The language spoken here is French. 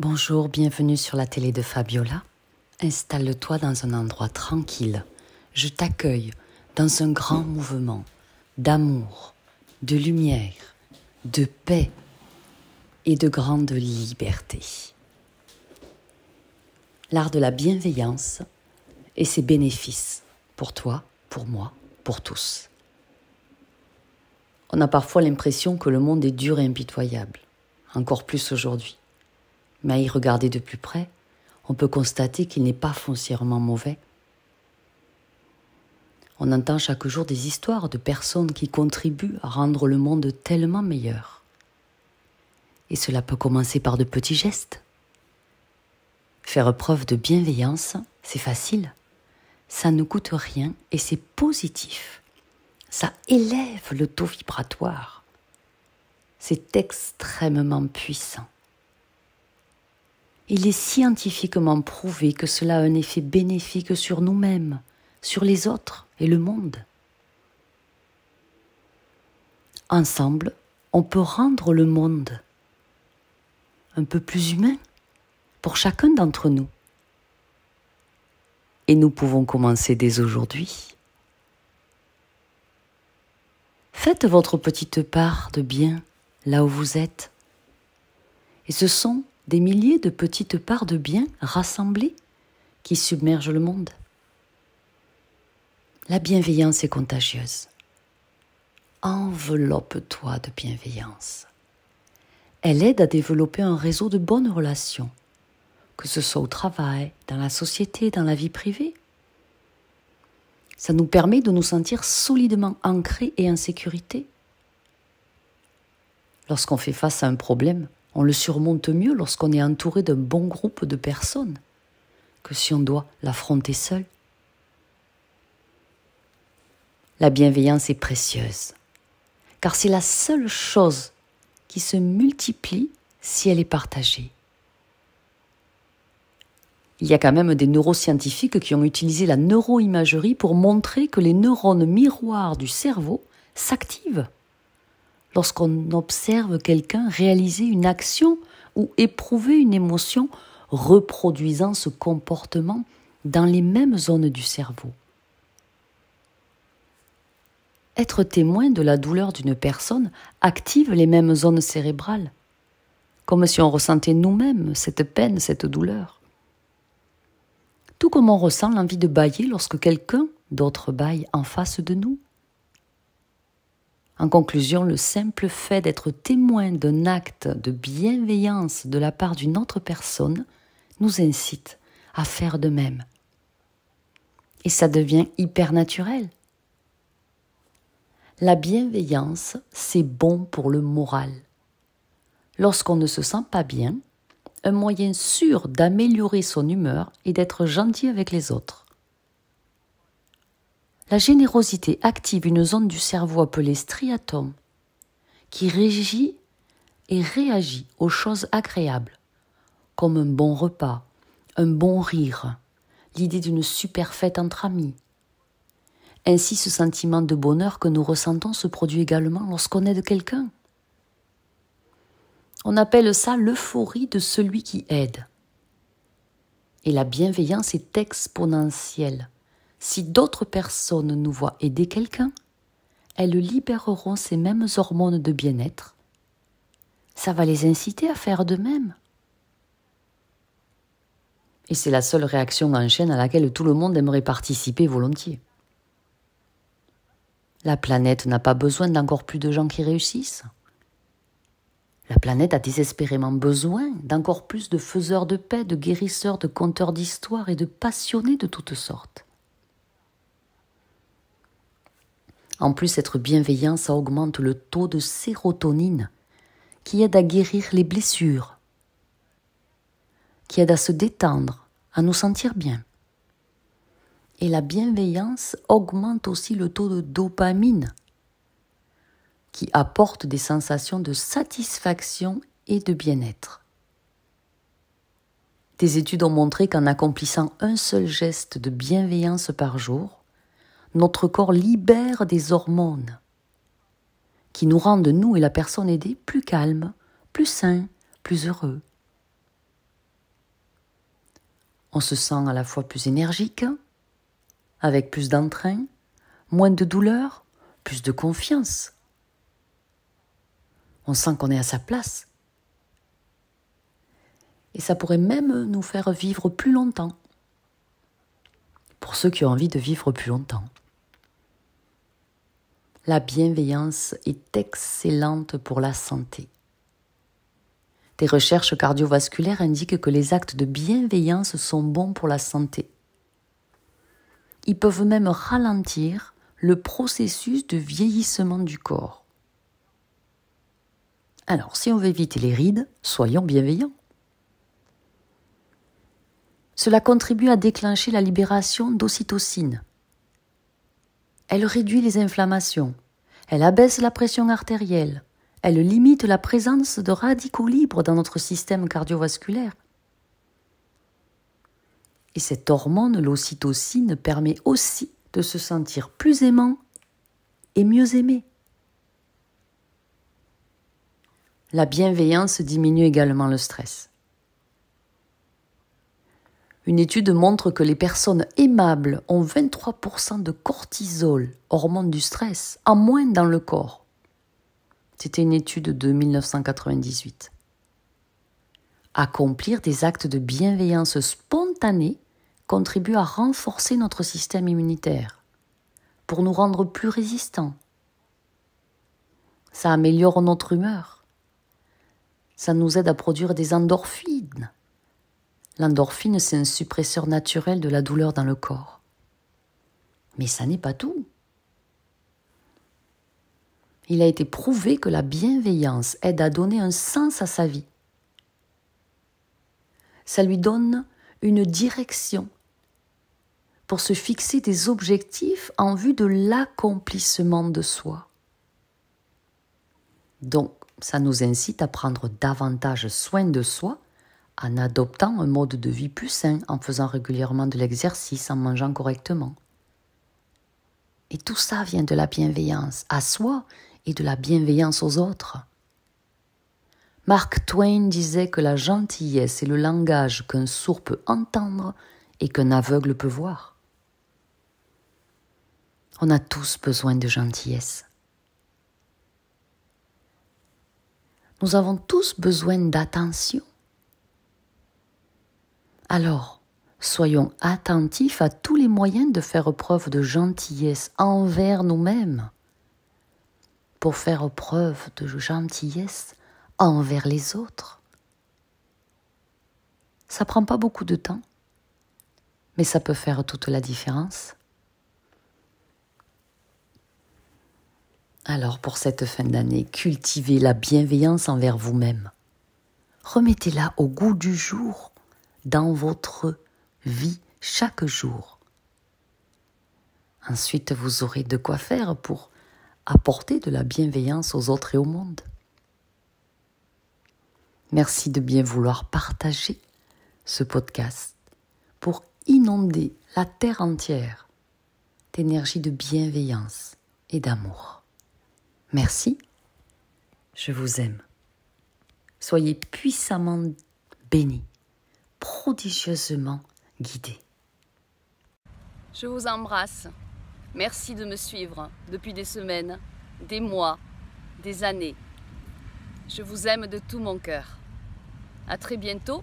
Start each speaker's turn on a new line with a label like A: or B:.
A: Bonjour, bienvenue sur la télé de Fabiola. Installe-toi dans un endroit tranquille. Je t'accueille dans un grand mouvement d'amour, de lumière, de paix et de grande liberté. L'art de la bienveillance et ses bénéfices pour toi, pour moi, pour tous. On a parfois l'impression que le monde est dur et impitoyable, encore plus aujourd'hui mais à y regarder de plus près, on peut constater qu'il n'est pas foncièrement mauvais. On entend chaque jour des histoires de personnes qui contribuent à rendre le monde tellement meilleur. Et cela peut commencer par de petits gestes. Faire preuve de bienveillance, c'est facile. Ça ne coûte rien et c'est positif. Ça élève le taux vibratoire. C'est extrêmement puissant. Il est scientifiquement prouvé que cela a un effet bénéfique sur nous-mêmes, sur les autres et le monde. Ensemble, on peut rendre le monde un peu plus humain pour chacun d'entre nous. Et nous pouvons commencer dès aujourd'hui. Faites votre petite part de bien là où vous êtes. Et ce sont des milliers de petites parts de biens rassemblées qui submergent le monde. La bienveillance est contagieuse. Enveloppe-toi de bienveillance. Elle aide à développer un réseau de bonnes relations, que ce soit au travail, dans la société, dans la vie privée. Ça nous permet de nous sentir solidement ancrés et en sécurité. Lorsqu'on fait face à un problème, on le surmonte mieux lorsqu'on est entouré d'un bon groupe de personnes que si on doit l'affronter seul. La bienveillance est précieuse, car c'est la seule chose qui se multiplie si elle est partagée. Il y a quand même des neuroscientifiques qui ont utilisé la neuroimagerie pour montrer que les neurones miroirs du cerveau s'activent lorsqu'on observe quelqu'un réaliser une action ou éprouver une émotion reproduisant ce comportement dans les mêmes zones du cerveau. Être témoin de la douleur d'une personne active les mêmes zones cérébrales, comme si on ressentait nous-mêmes cette peine, cette douleur. Tout comme on ressent l'envie de bailler lorsque quelqu'un d'autre baille en face de nous. En conclusion, le simple fait d'être témoin d'un acte de bienveillance de la part d'une autre personne nous incite à faire de même. Et ça devient hyper naturel. La bienveillance, c'est bon pour le moral. Lorsqu'on ne se sent pas bien, un moyen sûr d'améliorer son humeur est d'être gentil avec les autres. La générosité active une zone du cerveau appelée striatum, qui régit et réagit aux choses agréables, comme un bon repas, un bon rire, l'idée d'une super fête entre amis. Ainsi, ce sentiment de bonheur que nous ressentons se produit également lorsqu'on aide quelqu'un. On appelle ça l'euphorie de celui qui aide. Et la bienveillance est exponentielle. Si d'autres personnes nous voient aider quelqu'un, elles libéreront ces mêmes hormones de bien-être. Ça va les inciter à faire de même. Et c'est la seule réaction en chaîne à laquelle tout le monde aimerait participer volontiers. La planète n'a pas besoin d'encore plus de gens qui réussissent. La planète a désespérément besoin d'encore plus de faiseurs de paix, de guérisseurs, de conteurs d'histoires et de passionnés de toutes sortes. En plus, être bienveillant, ça augmente le taux de sérotonine qui aide à guérir les blessures, qui aide à se détendre, à nous sentir bien. Et la bienveillance augmente aussi le taux de dopamine qui apporte des sensations de satisfaction et de bien-être. Des études ont montré qu'en accomplissant un seul geste de bienveillance par jour, notre corps libère des hormones qui nous rendent, nous et la personne aidée, plus calmes, plus sains, plus heureux. On se sent à la fois plus énergique, avec plus d'entrain, moins de douleur, plus de confiance. On sent qu'on est à sa place. Et ça pourrait même nous faire vivre plus longtemps pour ceux qui ont envie de vivre plus longtemps. La bienveillance est excellente pour la santé. Des recherches cardiovasculaires indiquent que les actes de bienveillance sont bons pour la santé. Ils peuvent même ralentir le processus de vieillissement du corps. Alors, si on veut éviter les rides, soyons bienveillants. Cela contribue à déclencher la libération d'ocytocine. Elle réduit les inflammations, elle abaisse la pression artérielle, elle limite la présence de radicaux libres dans notre système cardiovasculaire. Et cette hormone, l'ocytocine, permet aussi de se sentir plus aimant et mieux aimé. La bienveillance diminue également le stress. Une étude montre que les personnes aimables ont 23% de cortisol, hormone du stress, en moins dans le corps. C'était une étude de 1998. Accomplir des actes de bienveillance spontanés contribue à renforcer notre système immunitaire, pour nous rendre plus résistants. Ça améliore notre humeur. Ça nous aide à produire des endorphines L'endorphine, c'est un suppresseur naturel de la douleur dans le corps. Mais ça n'est pas tout. Il a été prouvé que la bienveillance aide à donner un sens à sa vie. Ça lui donne une direction pour se fixer des objectifs en vue de l'accomplissement de soi. Donc, ça nous incite à prendre davantage soin de soi en adoptant un mode de vie plus sain, en faisant régulièrement de l'exercice, en mangeant correctement. Et tout ça vient de la bienveillance à soi et de la bienveillance aux autres. Mark Twain disait que la gentillesse est le langage qu'un sourd peut entendre et qu'un aveugle peut voir. On a tous besoin de gentillesse. Nous avons tous besoin d'attention alors, soyons attentifs à tous les moyens de faire preuve de gentillesse envers nous-mêmes pour faire preuve de gentillesse envers les autres. Ça prend pas beaucoup de temps, mais ça peut faire toute la différence. Alors pour cette fin d'année, cultivez la bienveillance envers vous-même. Remettez-la au goût du jour dans votre vie chaque jour. Ensuite, vous aurez de quoi faire pour apporter de la bienveillance aux autres et au monde. Merci de bien vouloir partager ce podcast pour inonder la terre entière d'énergie de bienveillance et d'amour. Merci, je vous aime. Soyez puissamment bénis guidé. Je vous embrasse. Merci de me suivre depuis des semaines, des mois, des années. Je vous aime de tout mon cœur. À très bientôt